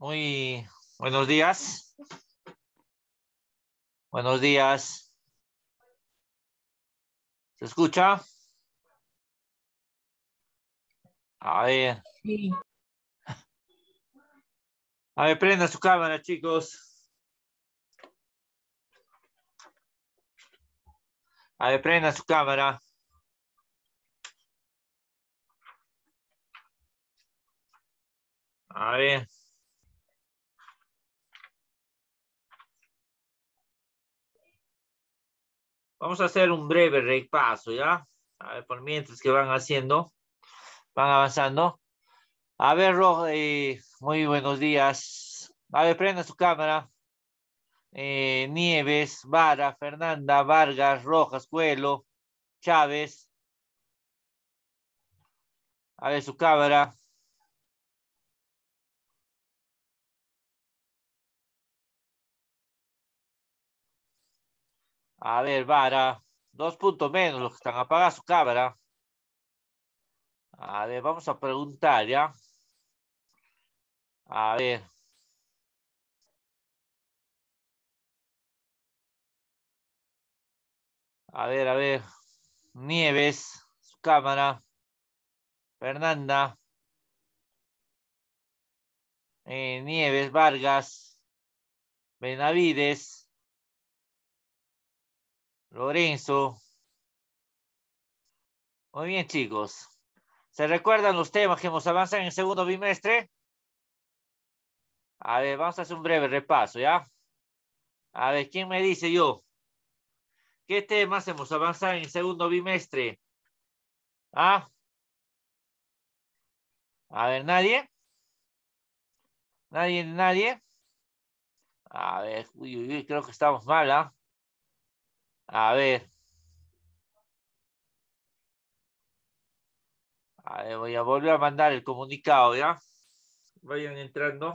Muy buenos días. Buenos días. ¿Se escucha? A ver. A ver, prenda su cámara, chicos. A ver, prenda su cámara. A ver. Vamos a hacer un breve repaso, ¿ya? A ver, por mientras que van haciendo, van avanzando. A ver, Rojo, eh, muy buenos días. A ver, prenda su cámara. Eh, Nieves, Vara, Fernanda, Vargas, Rojas, Cuelo, Chávez. A ver, su cámara. A ver, Vara. Dos puntos menos los que están. Apaga su cámara. A ver, vamos a preguntar ya. A ver. A ver, a ver. Nieves, su cámara. Fernanda. Eh, Nieves, Vargas. Benavides. Lorenzo. Muy bien, chicos. ¿Se recuerdan los temas que hemos avanzado en el segundo bimestre? A ver, vamos a hacer un breve repaso, ¿ya? A ver, ¿quién me dice yo? ¿Qué temas hemos avanzado en el segundo bimestre? ¿Ah? A ver, ¿nadie? ¿Nadie, nadie? A ver, creo que estamos mal, ¿ah? A ver. voy a volver a mandar el comunicado, ¿ya? Vayan entrando.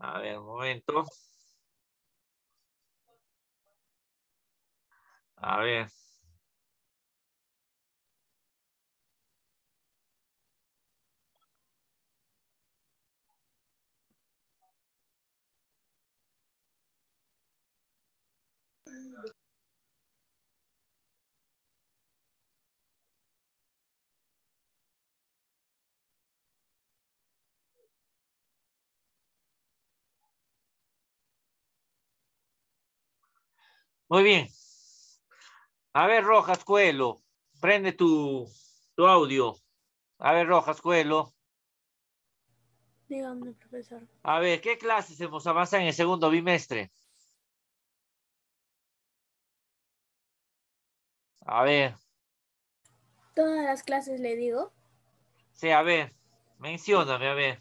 A ver, un momento. A ver. Muy bien. A ver, Rojas Cuelo, prende tu, audio. A ver, Rojas Cuelo. Dígame, profesor. A ver, ¿qué clases hemos avanzado en el segundo bimestre? A ver. Todas las clases le digo. Sí, a ver. Mencióname, a ver.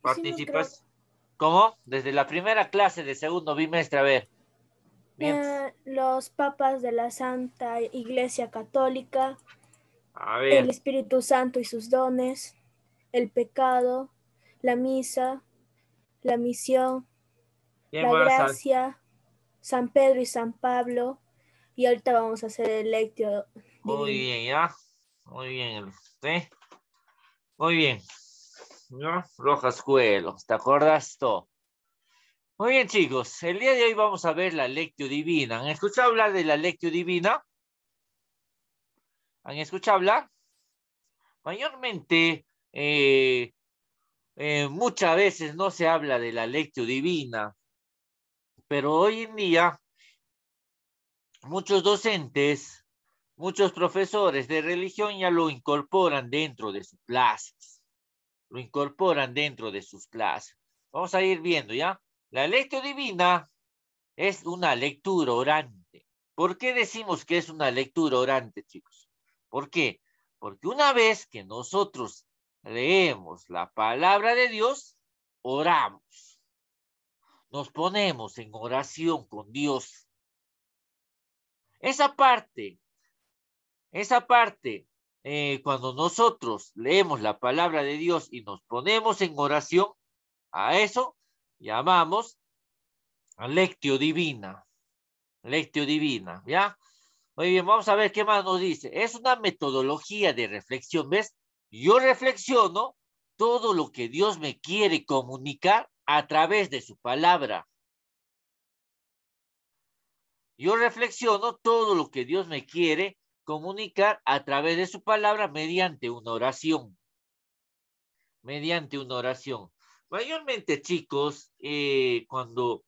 Participas. ¿Cómo? Desde la primera clase de segundo bimestre, a ver. Eh, los papas de la Santa Iglesia Católica. A ver. El Espíritu Santo y sus dones. El pecado. La misa. La misión. La gracia. San Pedro y San Pablo. Y ahorita vamos a hacer el lectio. Muy bien, ya. Muy bien, ¿sí? Muy bien. ¿No? Rojas Cuelos, ¿te acuerdas todo? Muy bien, chicos. El día de hoy vamos a ver la lectio divina. ¿Han escuchado hablar de la lectio divina? ¿Han escuchado hablar? Mayormente, eh, eh, muchas veces no se habla de la lectio divina, pero hoy en día muchos docentes, muchos profesores de religión ya lo incorporan dentro de sus clases. Lo incorporan dentro de sus clases. Vamos a ir viendo, ¿ya? La lectura divina es una lectura orante. ¿Por qué decimos que es una lectura orante, chicos? ¿Por qué? Porque una vez que nosotros leemos la palabra de Dios, oramos. Nos ponemos en oración con Dios. Esa parte, esa parte, eh, cuando nosotros leemos la palabra de Dios y nos ponemos en oración, a eso llamamos lectio divina. Lectio divina, ¿ya? Muy bien, vamos a ver qué más nos dice. Es una metodología de reflexión, ¿ves? Yo reflexiono todo lo que Dios me quiere comunicar a través de su palabra. Yo reflexiono todo lo que Dios me quiere comunicar a través de su palabra mediante una oración. Mediante una oración. Mayormente, chicos, eh, cuando,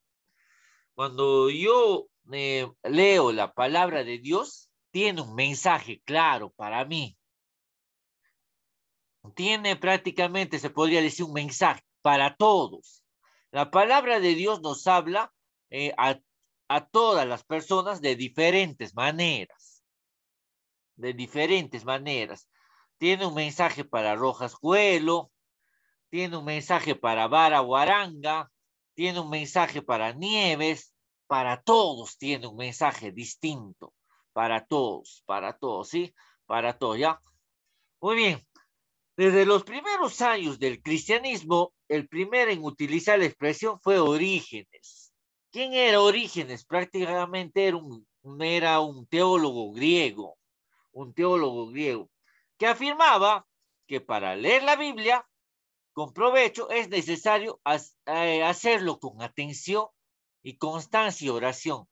cuando yo eh, leo la palabra de Dios, tiene un mensaje claro para mí. Tiene prácticamente, se podría decir, un mensaje para todos. La palabra de Dios nos habla eh, a a a todas las personas de diferentes maneras. De diferentes maneras. Tiene un mensaje para Rojas Cuelo, tiene un mensaje para Vara Guaranga, tiene un mensaje para Nieves, para todos tiene un mensaje distinto. Para todos, para todos, ¿sí? Para todos, ¿ya? Muy bien. Desde los primeros años del cristianismo, el primero en utilizar la expresión fue Orígenes ¿Quién era Orígenes? Prácticamente era un, era un teólogo griego, un teólogo griego, que afirmaba que para leer la Biblia con provecho es necesario eh, hacerlo con atención y constancia y oración.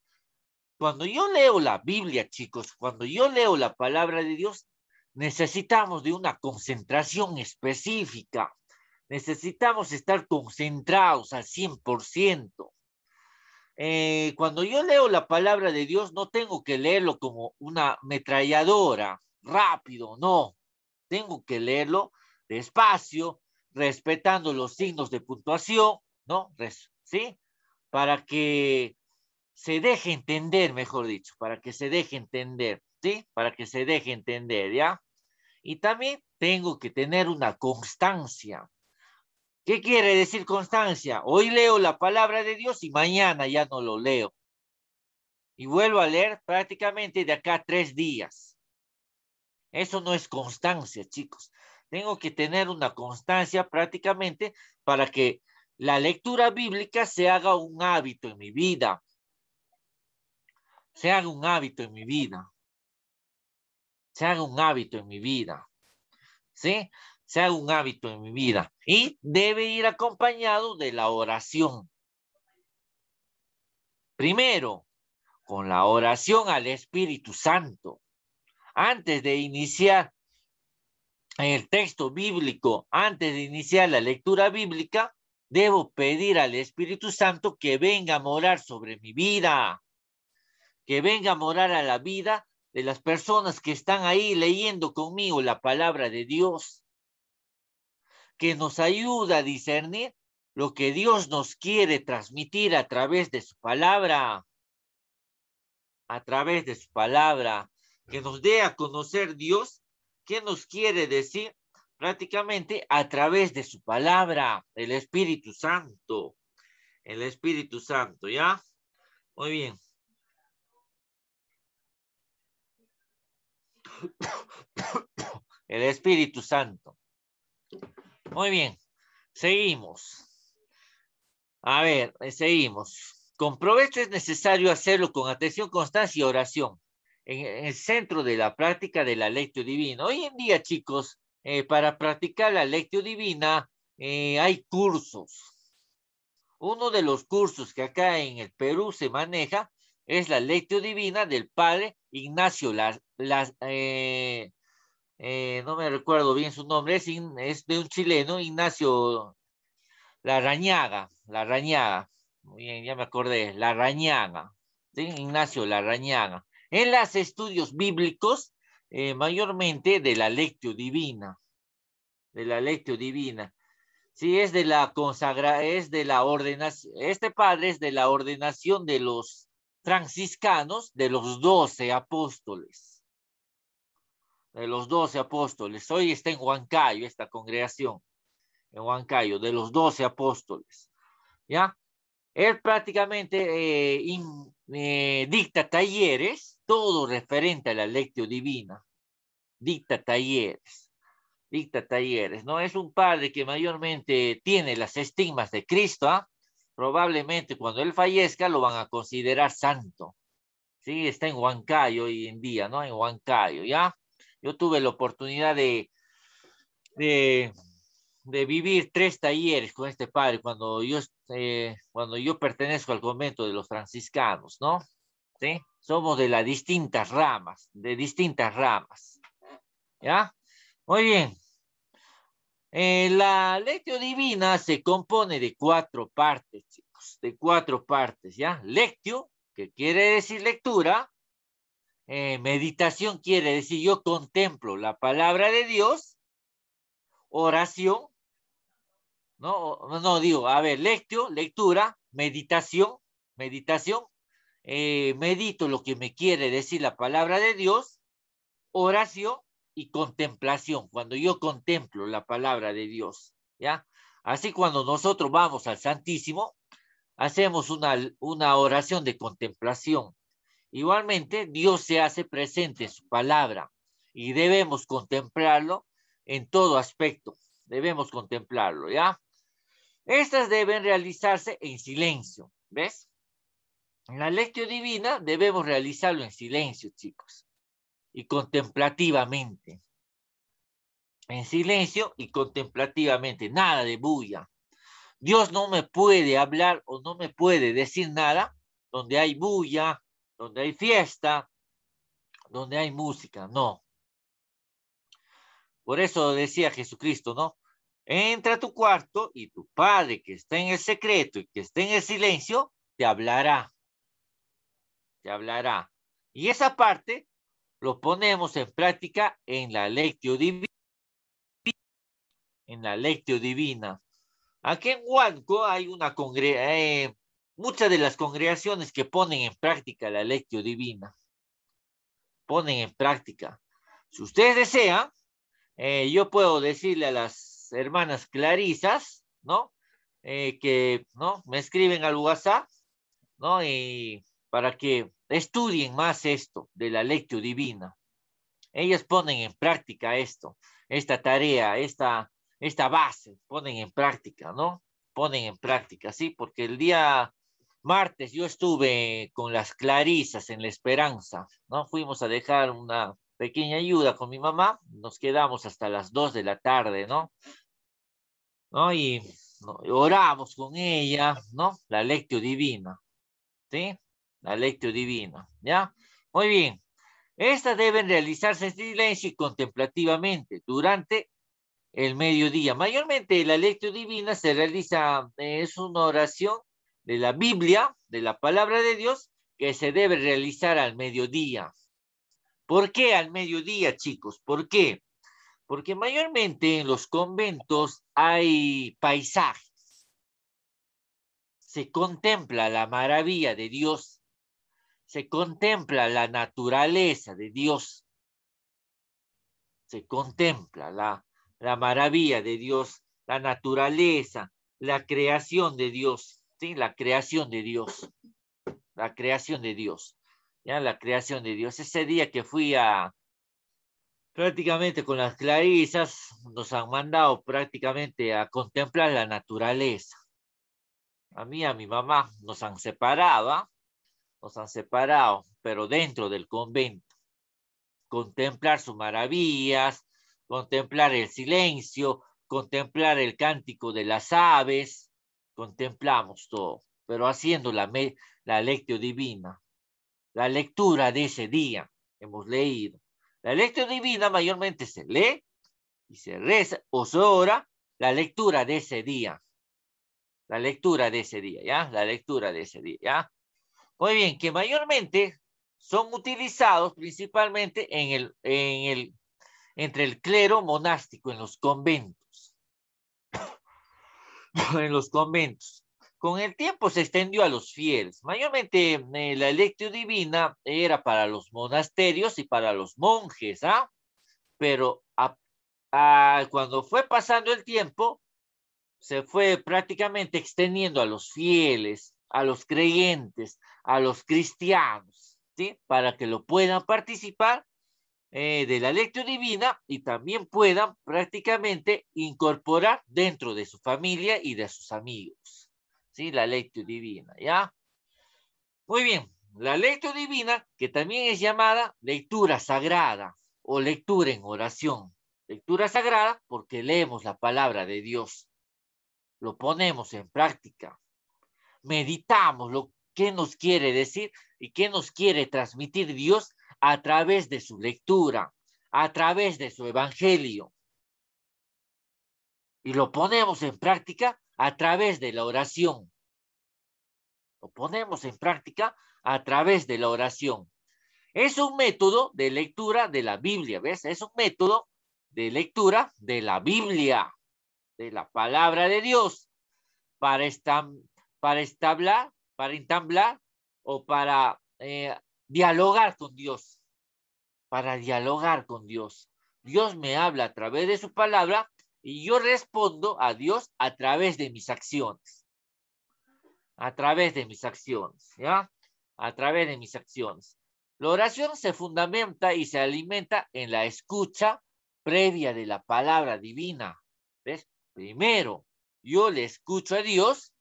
Cuando yo leo la Biblia, chicos, cuando yo leo la palabra de Dios, necesitamos de una concentración específica. Necesitamos estar concentrados al 100%. Eh, cuando yo leo la palabra de Dios, no tengo que leerlo como una ametralladora, rápido, no. Tengo que leerlo despacio, respetando los signos de puntuación, ¿no? ¿Sí? Para que se deje entender, mejor dicho, para que se deje entender, ¿sí? Para que se deje entender, ¿ya? Y también tengo que tener una constancia, ¿Qué quiere decir constancia? Hoy leo la palabra de Dios y mañana ya no lo leo. Y vuelvo a leer prácticamente de acá tres días. Eso no es constancia, chicos. Tengo que tener una constancia prácticamente para que la lectura bíblica se haga un hábito en mi vida. Se haga un hábito en mi vida. Se haga un hábito en mi vida. ¿Sí? se un hábito en mi vida y debe ir acompañado de la oración. Primero, con la oración al Espíritu Santo. Antes de iniciar el texto bíblico, antes de iniciar la lectura bíblica, debo pedir al Espíritu Santo que venga a morar sobre mi vida, que venga a morar a la vida de las personas que están ahí leyendo conmigo la palabra de Dios que nos ayuda a discernir lo que Dios nos quiere transmitir a través de su palabra, a través de su palabra, que nos dé a conocer Dios, que nos quiere decir prácticamente a través de su palabra, el Espíritu Santo, el Espíritu Santo, ¿ya? Muy bien. El Espíritu Santo. Muy bien, seguimos. A ver, eh, seguimos. Con provecho es necesario hacerlo con atención, constancia y oración, en, el centro de la práctica de la lectio divina. Hoy en día, chicos, eh, para practicar la lectio divina eh, hay cursos. Uno de los cursos que acá en el Perú se maneja es la lectio divina del padre Ignacio Las, eh, no me recuerdo bien su nombre, es, de un chileno, Ignacio Larrañaga, Larrañaga, muy bien, ya me acordé, Larrañaga, Ignacio Larrañaga. En los estudios bíblicos eh, mayormente de la lectio divina, de la lectio divina. Sí, es de la consagra, es de la ordenación, este padre es de la ordenación de los franciscanos, de los doce apóstoles de los doce apóstoles, hoy está en Huancayo esta congregación, en Huancayo, de los doce apóstoles, ¿ya? Él prácticamente eh, eh, dicta talleres, todo referente a la lectio divina, dicta talleres, dicta talleres, ¿no? Es un padre que mayormente tiene las estigmas de Cristo, ¿ah? probablemente cuando él fallezca lo van a considerar santo. Sí, está en Huancayo hoy en día, ¿no? En Huancayo, ¿ya? Yo tuve la oportunidad de, de, vivir tres talleres con este padre cuando yo, eh, cuando yo pertenezco al convento de los franciscanos, ¿no? ¿Sí? Somos de las distintas ramas, de distintas ramas. ¿Ya? Muy bien. Eh, la lectio divina se compone de cuatro partes, chicos, de cuatro partes, ¿ya? Lectio, que quiere decir lectura, eh, meditación quiere decir yo contemplo la palabra de Dios, oración, no, no digo, a ver, lectio, lectura, meditación, meditación, eh, medito lo que me quiere decir la palabra de Dios, oración y contemplación, cuando yo contemplo la palabra de Dios, ¿ya? Así cuando nosotros vamos al Santísimo, hacemos una, una oración de contemplación, Igualmente, Dios se hace presente en su palabra y debemos contemplarlo en todo aspecto. Debemos contemplarlo, ¿ya? Estas deben realizarse en silencio, ¿ves? En la lección divina debemos realizarlo en silencio, chicos, y contemplativamente. En silencio y contemplativamente, nada de bulla. Dios no me puede hablar o no me puede decir nada donde hay bulla, donde hay fiesta, donde hay música, no. Por eso decía Jesucristo, ¿no? Entra a tu cuarto y tu padre que está en el secreto y que está en el silencio, te hablará. Te hablará. Y esa parte lo ponemos en práctica en la lectio divina. En la lectio divina. Aquí en Huanco hay una congregación, eh, muchas de las congregaciones que ponen en práctica la lectio divina, ponen en práctica. Si ustedes desean, eh, yo puedo decirle a las hermanas clarisas, ¿no? Eh, que, ¿no? Me escriben al WhatsApp, ¿no? Y para que estudien más esto de la lectio divina. Ellas ponen en práctica esto, esta tarea, esta base, ponen en práctica, ¿no? Ponen en práctica, sí, porque el día martes yo estuve con las Clarisas en La Esperanza, ¿no? Fuimos a dejar una pequeña ayuda con mi mamá, nos quedamos hasta las 2 de la tarde, ¿no? ¿No? Y oramos con ella, ¿no? La lectio divina, ¿sí? La lectio divina, ¿ya? Muy bien. Estas deben realizarse en silencio y contemplativamente durante el mediodía. Mayormente la lectio divina se realiza, eh, es una oración de la Biblia, de la palabra de Dios, que se debe realizar al mediodía. ¿Por qué al mediodía, chicos? ¿Por qué? Porque mayormente en los conventos hay paisajes. Se contempla la maravilla de Dios. Se contempla la naturaleza de Dios. Se contempla la, la maravilla de Dios, la naturaleza, la creación de Dios la creación de Dios, la creación de Dios, ¿ya? la creación de Dios. Ese día que fui a, prácticamente con las clarisas, nos han mandado prácticamente a contemplar la naturaleza. A mí, a mi mamá, nos han separado, nos han separado, pero dentro del convento. Contemplar sus maravillas, contemplar el silencio, contemplar el cántico de las aves, contemplamos todo, pero haciendo la, la lectio divina, la lectura de ese día, hemos leído. La lectio divina mayormente se lee y se reza o se ora la lectura de ese día. La lectura de ese día, ¿ya? La lectura de ese día, ¿ya? Muy bien, que mayormente son utilizados principalmente en el, en el, entre el clero monástico, en los conventos en los conventos. Con el tiempo se extendió a los fieles. Mayormente eh, la electio divina era para los monasterios y para los monjes, ¿ah? Pero cuando fue pasando el tiempo, se fue prácticamente extendiendo a los fieles, a los creyentes, a los cristianos, ¿sí? Para que lo puedan participar eh, de la lectura divina y también puedan prácticamente incorporar dentro de su familia y de sus amigos. ¿Sí? La lectura divina, ¿ya? Muy bien, la lectura divina, que también es llamada lectura sagrada o lectura en oración. Lectura sagrada porque leemos la palabra de Dios, lo ponemos en práctica, meditamos lo que nos quiere decir y qué nos quiere transmitir Dios a través de su lectura, a través de su evangelio. Y lo ponemos en práctica a través de la oración. Lo ponemos en práctica a través de la oración. Es un método de lectura de la Biblia, ¿ves? Es un método de lectura de la Biblia, de la palabra de Dios, para, esta, para establar, para entablar o para eh, dialogar con Dios, para dialogar con Dios. Dios me habla a través de su palabra y yo respondo a Dios a través de mis acciones. A través de mis acciones, ¿ya? A través de mis acciones. La oración se fundamenta y se alimenta en la escucha previa de la palabra divina. ¿Ves? Primero, yo le escucho a Dios.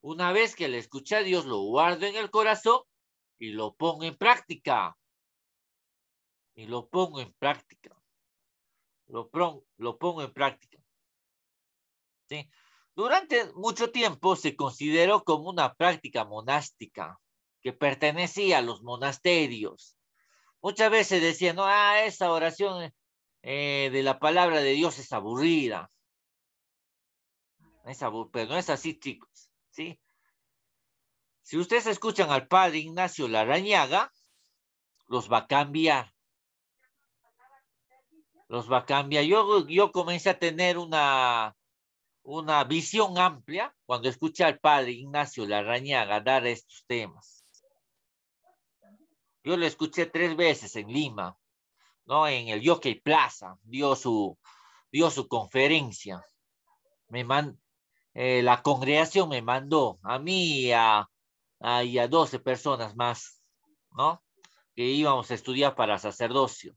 Una vez que le escuché a Dios, lo guardo en el corazón y lo pongo en práctica. Y lo pongo en práctica. Lo, lo pongo en práctica. ¿Sí? Durante mucho tiempo se consideró como una práctica monástica que pertenecía a los monasterios. Muchas veces decían, no, ah, esa oración eh, de la palabra de Dios es aburrida. Es aburrida, pero no es así, chicos. ¿sí? Si ustedes escuchan al padre Ignacio Larañaga, los va a cambiar. Los va a cambiar. Yo, yo comencé a tener una, una visión amplia cuando escuché al padre Ignacio Larañaga dar estos temas. Yo lo escuché tres veces en Lima, ¿no? En el Jockey Plaza, dio su, dio su conferencia. Me man, eh, la congregación me mandó a mí a hay a 12 personas más, ¿no? Que íbamos a estudiar para sacerdocio,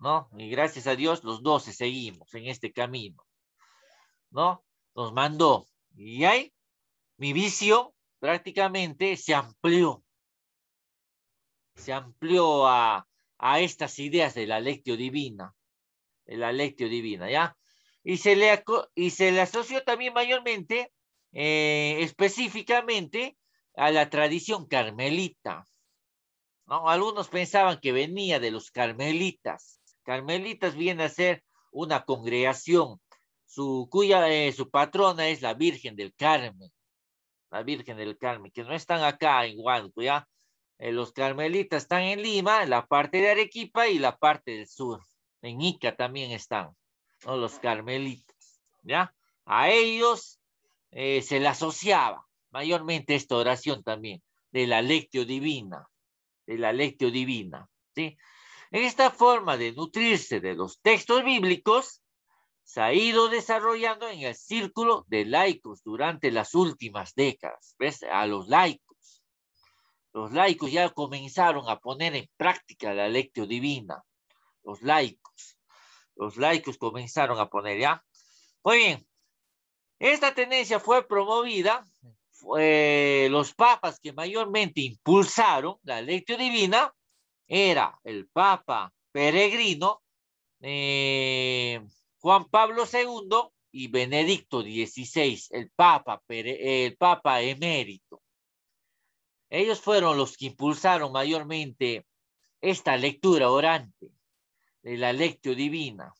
¿no? Y gracias a Dios los 12 seguimos en este camino, ¿no? Nos mandó. Y ahí mi vicio prácticamente se amplió. Se amplió a, estas ideas de la lectio divina, de la lectio divina, ¿ya? Y se le, y se le asoció también mayormente, eh, específicamente, a la tradición carmelita. Algunos pensaban que venía de los carmelitas. Carmelitas viene a ser una congregación su, cuya eh, su patrona es la Virgen del Carmen. La Virgen del Carmen, que no están acá en Huanco, ¿ya? Eh, los carmelitas están en Lima, en la parte de Arequipa y la parte del sur. En Ica también están, Los carmelitas, ¿ya? A ellos eh, se la asociaba, mayormente esta oración también, de la lectio divina, de la lectio divina, ¿sí? En esta forma de nutrirse de los textos bíblicos, se ha ido desarrollando en el círculo de laicos durante las últimas décadas, ¿ves? A los laicos. Los laicos ya comenzaron a poner en práctica la lectio divina, los laicos. Los laicos comenzaron a poner ya. Muy bien, esta tendencia fue promovida los papas que mayormente impulsaron la lectio divina era el papa peregrino eh, Juan Pablo II y Benedicto XVI, el papa, el papa emérito. Ellos fueron los que impulsaron mayormente esta lectura orante de la lectio divina.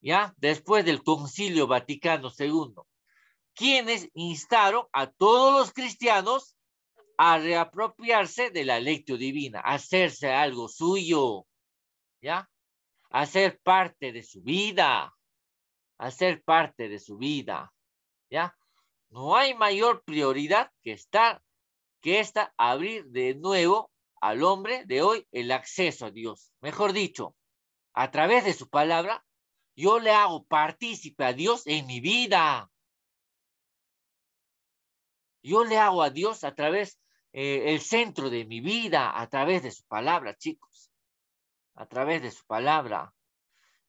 ¿Ya? Después del Concilio Vaticano II quienes instaron a todos los cristianos a reapropiarse de la lectio divina, hacerse algo suyo, ¿ya? Hacer parte de su vida, hacer parte de su vida, ¿ya? No hay mayor prioridad que estar, que esta abrir de nuevo al hombre de hoy el acceso a Dios. Mejor dicho, a través de su palabra, yo le hago partícipe a Dios en mi vida. Yo le hago a Dios a través eh, el centro de mi vida, a través de su palabra, chicos. A través de su palabra.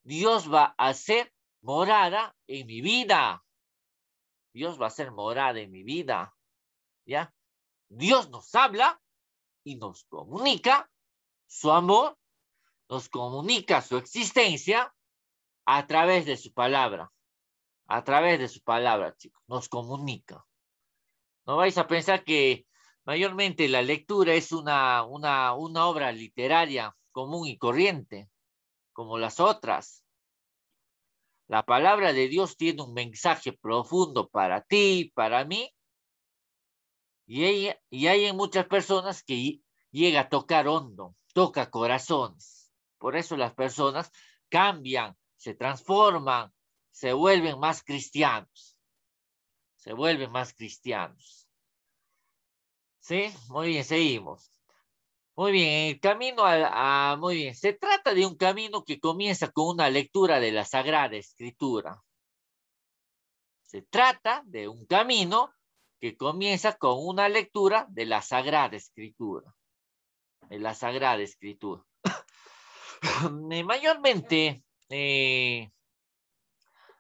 Dios va a ser morada en mi vida. Dios va a ser morada en mi vida. ¿Ya? Dios nos habla y nos comunica su amor, nos comunica su existencia a través de su palabra. A través de su palabra, chicos, nos comunica. No vais a pensar que mayormente la lectura es una, obra literaria común y corriente, como las otras. La palabra de Dios tiene un mensaje profundo para ti, para mí, y, y hay en muchas personas que llega a tocar hondo, toca corazones. Por eso las personas cambian, se transforman, se vuelven más cristianos se vuelven más cristianos. ¿Sí? Muy bien, seguimos. Muy bien, el camino a, muy bien, se trata de un camino que comienza con una lectura de la Sagrada Escritura. Se trata de un camino que comienza con una lectura de la Sagrada Escritura. De la Sagrada Escritura. Eh, mayormente, eh,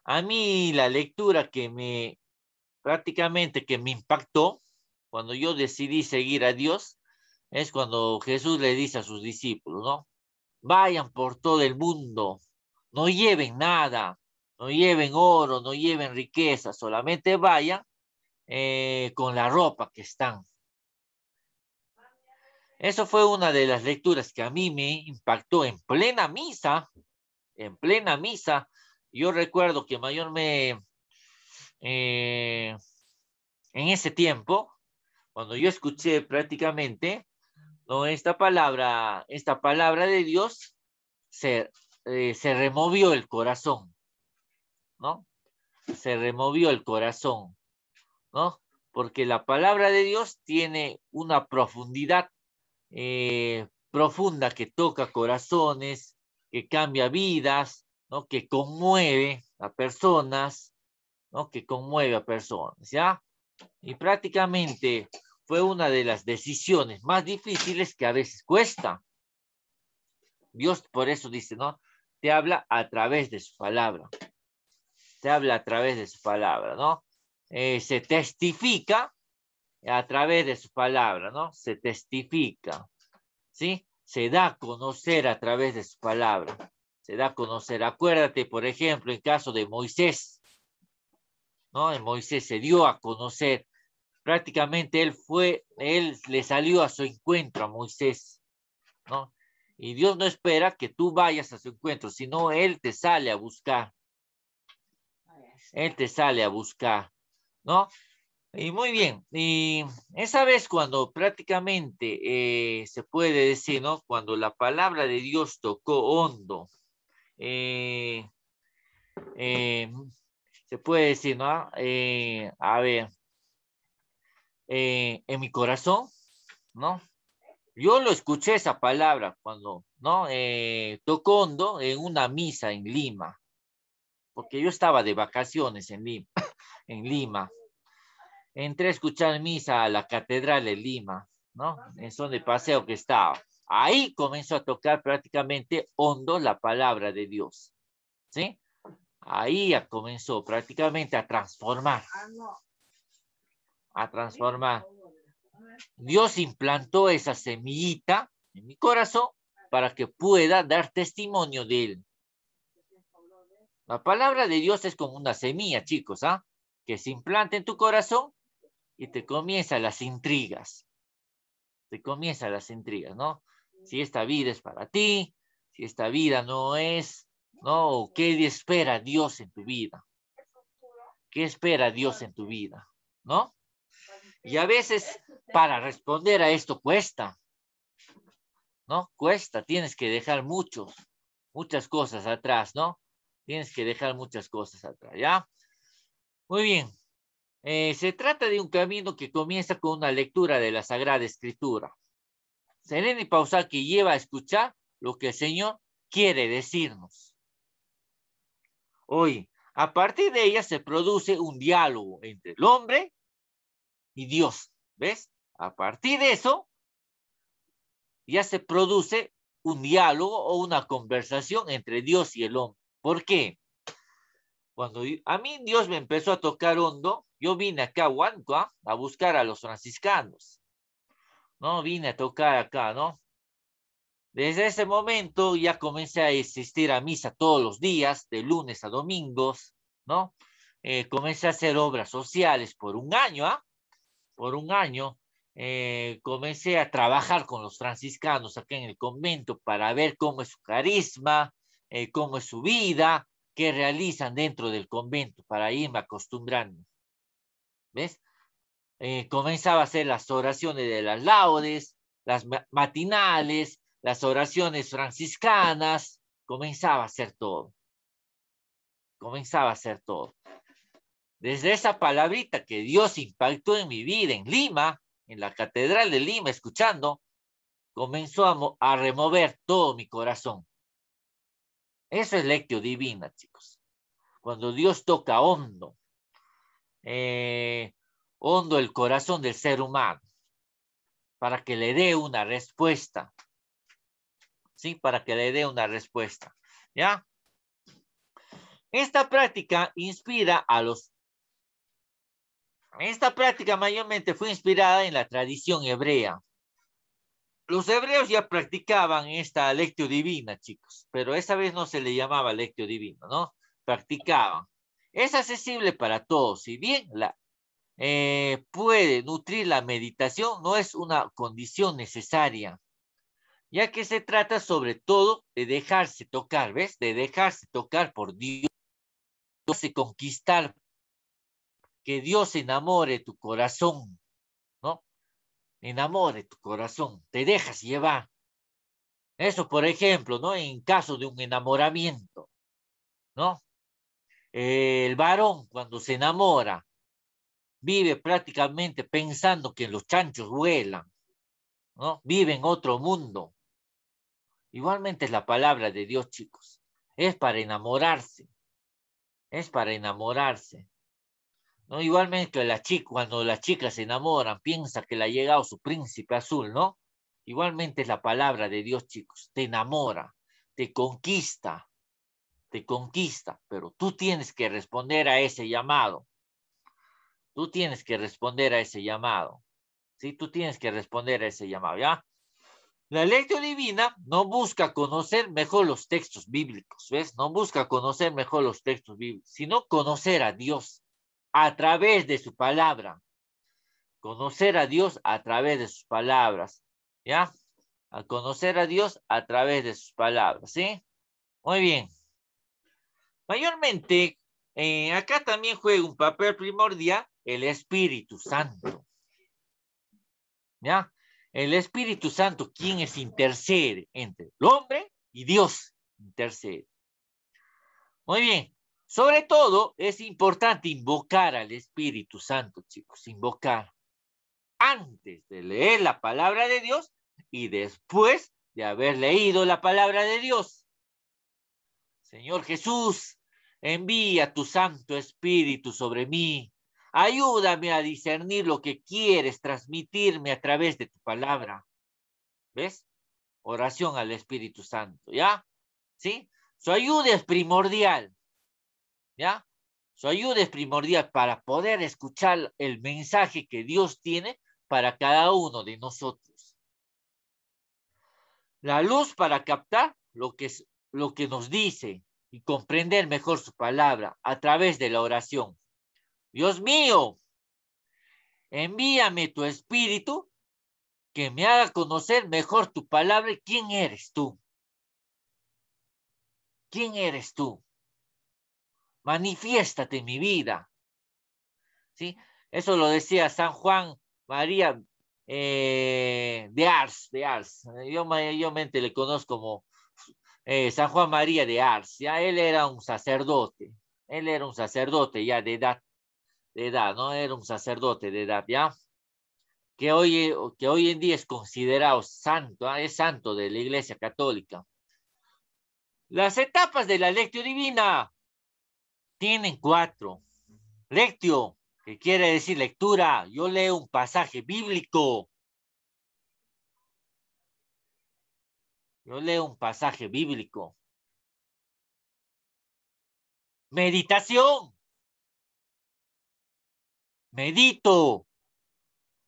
a mí la lectura que me prácticamente que me impactó cuando yo decidí seguir a Dios es cuando Jesús le dice a sus discípulos, ¿no? Vayan por todo el mundo, no lleven nada, no lleven oro, no lleven riqueza, solamente vayan eh, con la ropa que están. Eso fue una de las lecturas que a mí me impactó en plena misa, en plena misa. Yo recuerdo que mayor me, eh, en ese tiempo, cuando yo escuché prácticamente ¿no? esta palabra, esta palabra de Dios, se, eh, se removió el corazón, ¿no? Se removió el corazón, ¿no? Porque la palabra de Dios tiene una profundidad eh, profunda que toca corazones, que cambia vidas, ¿no? Que conmueve a personas, ¿no? que conmueve a personas, ¿ya? Y prácticamente fue una de las decisiones más difíciles que a veces cuesta. Dios por eso dice, ¿no? Te habla a través de su palabra. Te habla a través de su palabra, ¿no? Eh, se testifica a través de su palabra, ¿no? Se testifica, ¿sí? Se da a conocer a través de su palabra. Se da a conocer. Acuérdate, por ejemplo, en caso de Moisés. ¿no? En Moisés se dio a conocer, prácticamente él fue, él le salió a su encuentro a Moisés, ¿no? Y Dios no espera que tú vayas a su encuentro, sino él te sale a buscar. Él te sale a buscar, ¿no? Y muy bien, y esa vez cuando prácticamente eh, se puede decir, ¿no? Cuando la palabra de Dios tocó hondo, eh, eh se puede decir, ¿no? Eh, a ver, eh, en mi corazón, ¿no? Yo lo escuché esa palabra cuando, ¿no? Eh, tocó hondo en una misa en Lima, porque yo estaba de vacaciones en Lima, en Lima. Entré a escuchar misa a la Catedral de Lima, ¿no? En son de paseo que estaba. Ahí comenzó a tocar prácticamente hondo la palabra de Dios, ¿sí? Ahí comenzó prácticamente a transformar. Ah, a transformar. Dios implantó esa semillita en mi corazón para que pueda dar testimonio de él. La palabra de Dios es como una semilla, chicos, ¿ah? Que se implanta en tu corazón y te comienza las intrigas. Te comienza las intrigas, ¿no? Si esta vida es para ti, si esta vida no es, no, ¿qué espera Dios en tu vida? ¿Qué espera Dios en tu vida? ¿No? Y a veces para responder a esto cuesta. ¿No? Cuesta, tienes que dejar muchos, muchas cosas atrás, ¿no? Tienes que dejar muchas cosas atrás, ¿ya? Muy bien. Eh, se trata de un camino que comienza con una lectura de la Sagrada Escritura. Serena y pausa que lleva a escuchar lo que el Señor quiere decirnos. Hoy, a partir de ella se produce un diálogo entre el hombre y Dios. ¿Ves? A partir de eso, ya se produce un diálogo o una conversación entre Dios y el hombre. ¿Por qué? Cuando a mí Dios me empezó a tocar hondo, yo vine acá a ¿ah? a buscar a los franciscanos. No, vine a tocar acá, ¿no? Desde ese momento ya comencé a existir a misa todos los días, de lunes a domingos, ¿no? Eh, comencé a hacer obras sociales por un año, ¿ah? Por un año. Eh, comencé a trabajar con los franciscanos aquí en el convento para ver cómo es su carisma, eh, cómo es su vida, qué realizan dentro del convento para irme acostumbrando. ¿Ves? comenzaba a hacer las oraciones de las laudes, las matinales, las oraciones franciscanas, comenzaba a ser todo. Comenzaba a ser todo. Desde esa palabrita que Dios impactó en mi vida en Lima, en la Catedral de Lima, escuchando, comenzó a, remover todo mi corazón. Eso es lectio divina, chicos. Cuando Dios toca hondo, eh, hondo el corazón del ser humano, para que le dé una respuesta ¿sí? Para que le dé una respuesta, ¿ya? Esta práctica inspira a los... Esta práctica mayormente fue inspirada en la tradición hebrea. Los hebreos ya practicaban esta lectio divina, chicos, pero esa vez no se le llamaba lectio divino ¿no? Practicaban. Es accesible para todos, si bien la, eh, puede nutrir la meditación, no es una condición necesaria ya que se trata sobre todo de dejarse tocar, ¿ves? De dejarse tocar por Dios, de conquistar, que Dios enamore tu corazón, ¿no? Enamore tu corazón, te dejas llevar. Eso, por ejemplo, ¿no? En caso de un enamoramiento, ¿no? El varón cuando se enamora vive prácticamente pensando que los chanchos vuelan, ¿no? Vive en otro mundo. Igualmente es la palabra de Dios, chicos. Es para enamorarse. Es para enamorarse, ¿No? Igualmente la chica, cuando las chicas se enamoran, piensa que le ha llegado su príncipe azul, ¿no? Igualmente es la palabra de Dios, chicos. Te enamora, te conquista, te conquista, pero tú tienes que responder a ese llamado. Tú tienes que responder a ese llamado. Sí, tú tienes que responder a ese llamado, ¿ya? La ley divina no busca conocer mejor los textos bíblicos, ¿ves? No busca conocer mejor los textos bíblicos, sino conocer a Dios a través de su palabra. Conocer a Dios a través de sus palabras, ¿ya? A conocer a Dios a través de sus palabras, ¿sí? Muy bien. Mayormente, eh, acá también juega un papel primordial el Espíritu Santo. ¿Ya? El Espíritu Santo, quien es intercede entre el hombre y Dios, intercede. Muy bien. Sobre todo, es importante invocar al Espíritu Santo, chicos, invocar antes de leer la palabra de Dios y después de haber leído la palabra de Dios. Señor Jesús, envía tu Santo Espíritu sobre mí Ayúdame a discernir lo que quieres transmitirme a través de tu palabra. ¿Ves? Oración al Espíritu Santo, ¿ya? ¿Sí? Su ayuda es primordial, ¿ya? Su ayuda es primordial para poder escuchar el mensaje que Dios tiene para cada uno de nosotros. La luz para captar lo que, lo que nos dice y comprender mejor su palabra a través de la oración. Dios mío, envíame tu espíritu que me haga conocer mejor tu palabra quién eres tú. ¿Quién eres tú? Manifiéstate mi vida. ¿Sí? Eso lo decía San Juan María eh, de Ars, de Ars. Yo mayormente le conozco como eh, San Juan María de Ars. Ya él era un sacerdote. Él era un sacerdote ya de edad de edad, ¿no? Era un sacerdote de edad, ¿ya? Que hoy, que hoy en día es considerado santo, ¿ah? es santo de la Iglesia Católica. Las etapas de la lectio divina tienen cuatro. Lectio, que quiere decir lectura. Yo leo un pasaje bíblico. Yo leo un pasaje bíblico. Meditación medito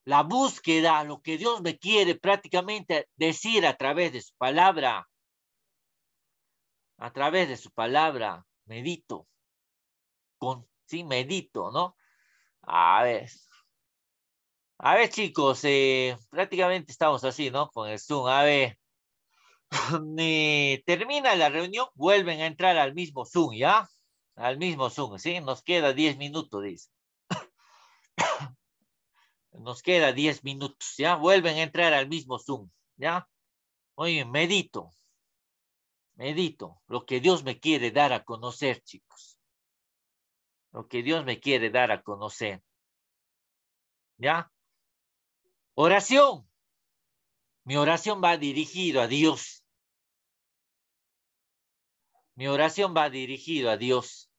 la búsqueda, lo que Dios me quiere prácticamente decir a través de su palabra. A través de su palabra, medito. Con, sí, medito, ¿no? A ver. A ver, chicos, eh, prácticamente estamos así, ¿no? Con el Zoom. A ver. termina la reunión, vuelven a entrar al mismo Zoom, ¿ya? Al mismo Zoom, ¿sí? Nos queda 10 minutos, dice. Nos queda 10 minutos, ¿ya? Vuelven a entrar al mismo Zoom, ¿ya? Oye, medito, medito lo que Dios me quiere dar a conocer, chicos. Lo que Dios me quiere dar a conocer. ¿Ya? Oración. Mi oración va dirigido a Dios. Mi oración va dirigido a Dios.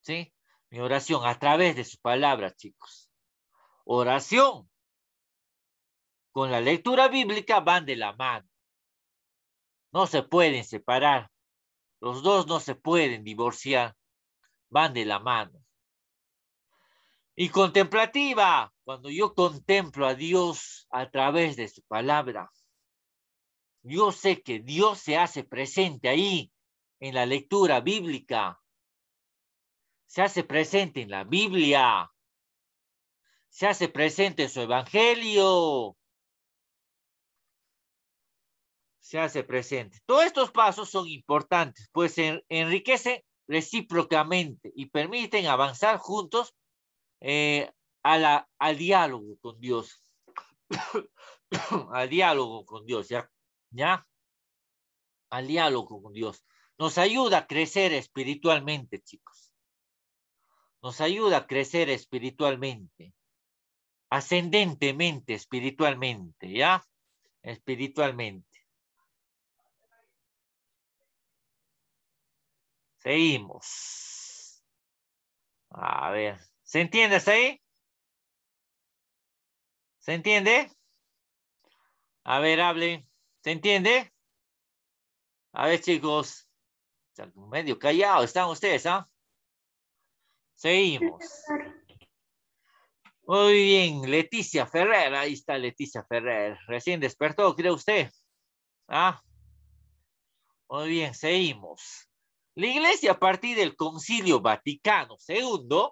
¿Sí? Mi oración a través de su palabra, chicos. Oración con la lectura bíblica van de la mano. No se pueden separar. Los dos no se pueden divorciar. Van de la mano. Y contemplativa, cuando yo contemplo a Dios a través de su palabra, yo sé que Dios se hace presente ahí en la lectura bíblica se hace presente en la Biblia, se hace presente en su Evangelio, se hace presente. Todos estos pasos son importantes, pues enriquecen recíprocamente y permiten avanzar juntos eh, al diálogo con Dios. al diálogo con Dios, ¿ya? Al diálogo con Dios. Nos ayuda a crecer espiritualmente, chicos nos ayuda a crecer espiritualmente, ascendentemente, espiritualmente, ¿ya? Espiritualmente. Seguimos. A ver, ¿se entiende hasta ahí? ¿Se entiende? A ver, hable. ¿Se entiende? A ver, chicos. Medio callado están ustedes, ¿ah? Seguimos. Muy bien, Leticia Ferrer, ahí está Leticia Ferrer. Recién despertó, cree usted. Ah, muy bien, seguimos. La iglesia a partir del Concilio Vaticano II,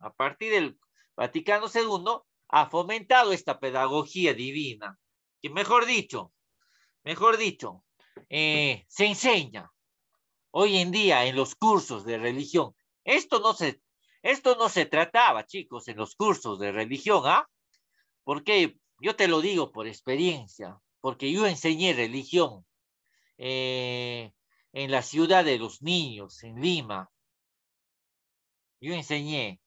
a partir del Vaticano II, ha fomentado esta pedagogía divina, que mejor dicho, mejor dicho, eh, se enseña hoy en día en los cursos de religión. Esto no se esto no se trataba, chicos, en los cursos de religión, ¿ah? Porque yo te lo digo por experiencia, porque yo enseñé religión eh, en la ciudad de los niños, en Lima. Yo enseñé.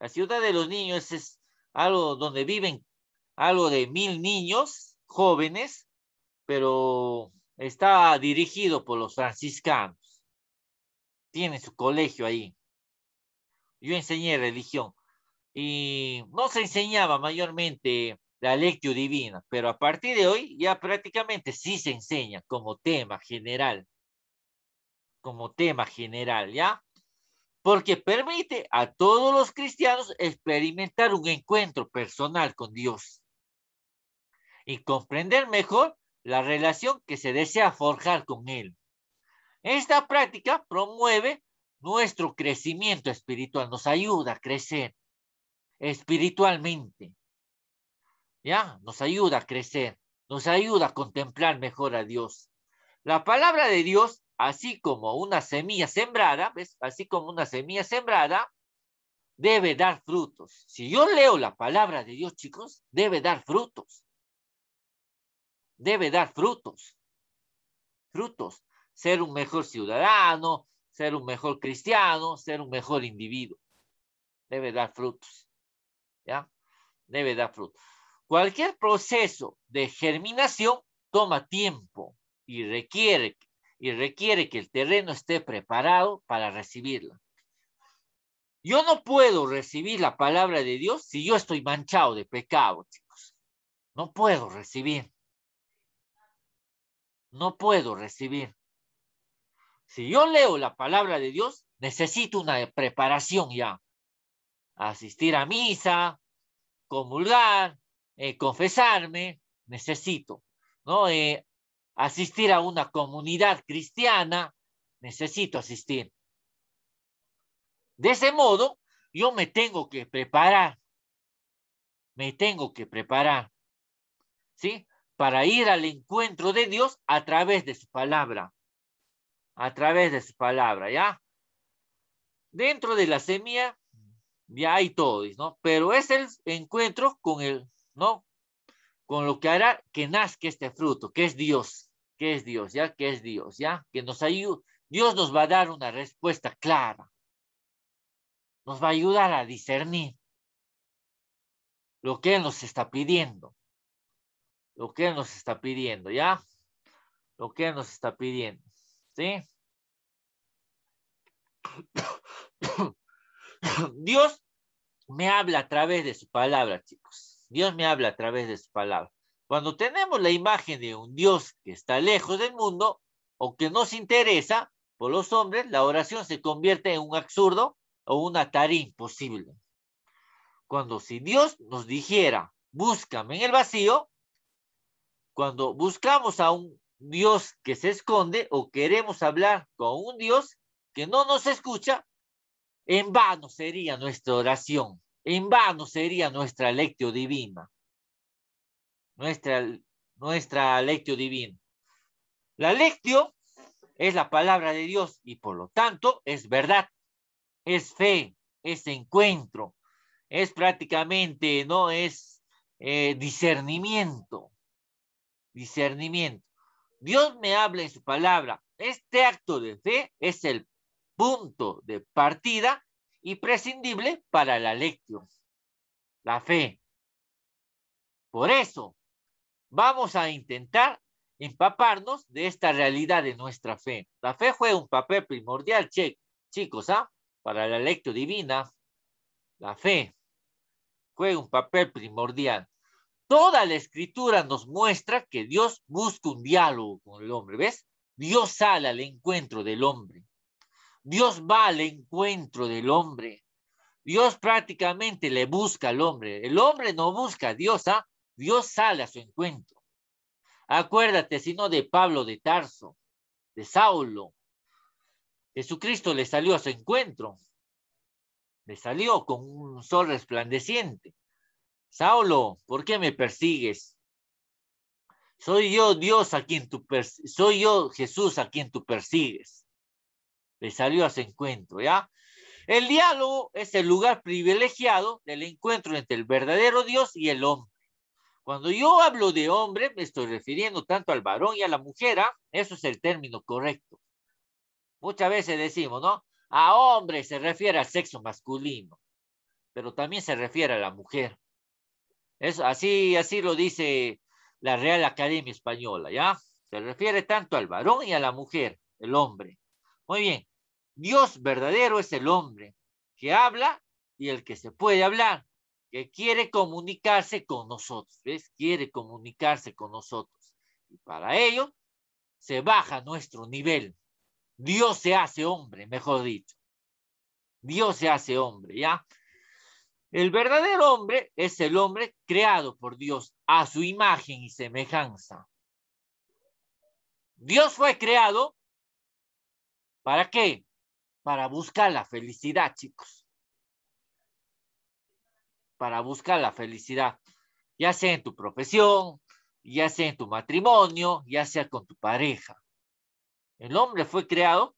La ciudad de los niños es algo donde viven algo de mil niños jóvenes, pero está dirigido por los franciscanos. Tiene su colegio ahí yo enseñé religión y no se enseñaba mayormente la lectio divina, pero a partir de hoy ya prácticamente sí se enseña como tema general, como tema general, ¿ya? Porque permite a todos los cristianos experimentar un encuentro personal con Dios y comprender mejor la relación que se desea forjar con Él. Esta práctica promueve nuestro crecimiento espiritual, nos ayuda a crecer espiritualmente. ¿Ya? Nos ayuda a crecer, nos ayuda a contemplar mejor a Dios. La palabra de Dios, así como una semilla sembrada, ¿ves? Así como una semilla sembrada, debe dar frutos. Si yo leo la palabra de Dios, chicos, debe dar frutos. Debe dar frutos. Frutos. Ser un mejor ciudadano, ser un mejor cristiano, ser un mejor individuo. Debe dar frutos. ¿Ya? Debe dar frutos. Cualquier proceso de germinación toma tiempo y requiere, y requiere que el terreno esté preparado para recibirla. Yo no puedo recibir la palabra de Dios si yo estoy manchado de pecado, chicos. No puedo recibir. No puedo recibir. Si yo leo la palabra de Dios, necesito una preparación ya. Asistir a misa, comulgar, eh, confesarme, necesito. ¿no? Eh, asistir a una comunidad cristiana, necesito asistir. De ese modo, yo me tengo que preparar. Me tengo que preparar. ¿Sí? Para ir al encuentro de Dios a través de su palabra a través de su palabra, ¿ya? Dentro de la semilla ya hay todo, ¿no? Pero es el encuentro con el, ¿no? Con lo que hará que nazca este fruto, que es Dios, que es Dios, ¿ya? Que es Dios, ¿ya? Que nos ayude, Dios nos va a dar una respuesta clara. Nos va a ayudar a discernir lo que Él nos está pidiendo. Lo que Él nos está pidiendo, ¿ya? Lo que Él nos está pidiendo, ¿sí? Dios me habla a través de su palabra, chicos. Dios me habla a través de su palabra. Cuando tenemos la imagen de un Dios que está lejos del mundo o que no se interesa por los hombres, la oración se convierte en un absurdo o una tarea imposible. Cuando si Dios nos dijera, búscame en el vacío, cuando buscamos a un Dios que se esconde o queremos hablar con un Dios que no nos escucha, en vano sería nuestra oración, en vano sería nuestra lectio divina, nuestra, nuestra lectio divina. La lectio es la palabra de Dios y por lo tanto es verdad, es fe, es encuentro, es prácticamente, ¿no? Es eh, discernimiento, discernimiento. Dios me habla en su palabra. Este acto de fe es el punto de partida y prescindible para la lectio, la fe. Por eso, vamos a intentar empaparnos de esta realidad de nuestra fe. La fe juega un papel primordial, che, chicos, ¿ah? para la lectio divina. La fe juega un papel primordial. Toda la escritura nos muestra que Dios busca un diálogo con el hombre, ¿ves? Dios sale al encuentro del hombre. Dios va al encuentro del hombre. Dios prácticamente le busca al hombre. El hombre no busca a Dios, ¿ah? Dios sale a su encuentro. Acuérdate, sino de Pablo de Tarso, de Saulo. Jesucristo le salió a su encuentro. Le salió con un sol resplandeciente. Saulo, ¿por qué me persigues? Soy yo Dios a quien tú soy yo Jesús a quien tú persigues. Le salió a ese encuentro, ¿ya? El diálogo es el lugar privilegiado del encuentro entre el verdadero Dios y el hombre. Cuando yo hablo de hombre, me estoy refiriendo tanto al varón y a la mujer, ¿ah? eso es el término correcto. Muchas veces decimos, ¿no? A hombre se refiere al sexo masculino, pero también se refiere a la mujer. así, así lo dice la Real Academia Española, ¿ya? Se refiere tanto al varón y a la mujer, el hombre. Muy bien. Dios verdadero es el hombre que habla y el que se puede hablar, que quiere comunicarse con nosotros, ¿ves? Quiere comunicarse con nosotros. Y para ello se baja nuestro nivel. Dios se hace hombre, mejor dicho. Dios se hace hombre, ¿ya? El verdadero hombre es el hombre creado por Dios a su imagen y semejanza. Dios fue creado para qué? para buscar la felicidad, chicos. Para buscar la felicidad, ya sea en tu profesión, ya sea en tu matrimonio, ya sea con tu pareja. El hombre fue creado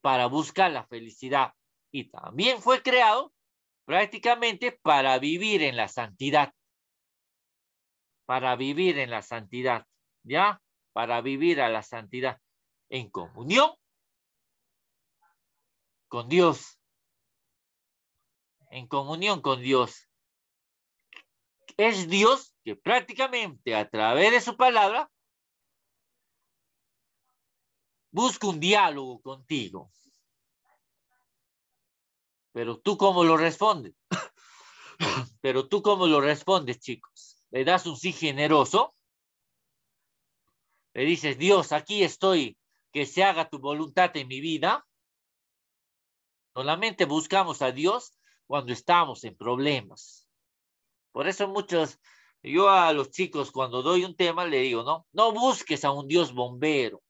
para buscar la felicidad y también fue creado prácticamente para vivir en la santidad. Para vivir en la santidad, ¿ya? Para vivir a la santidad en comunión con Dios, en comunión con Dios. Es Dios que prácticamente a través de su palabra busca un diálogo contigo. Pero tú cómo lo respondes. Pero tú cómo lo respondes, chicos. Le das un sí generoso. Le dices, Dios, aquí estoy, que se haga tu voluntad en mi vida Solamente buscamos a Dios cuando estamos en problemas. Por eso muchos, yo a los chicos cuando doy un tema le digo, no, no busques a un Dios bombero,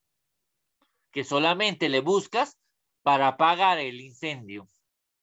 que solamente le buscas para apagar el incendio.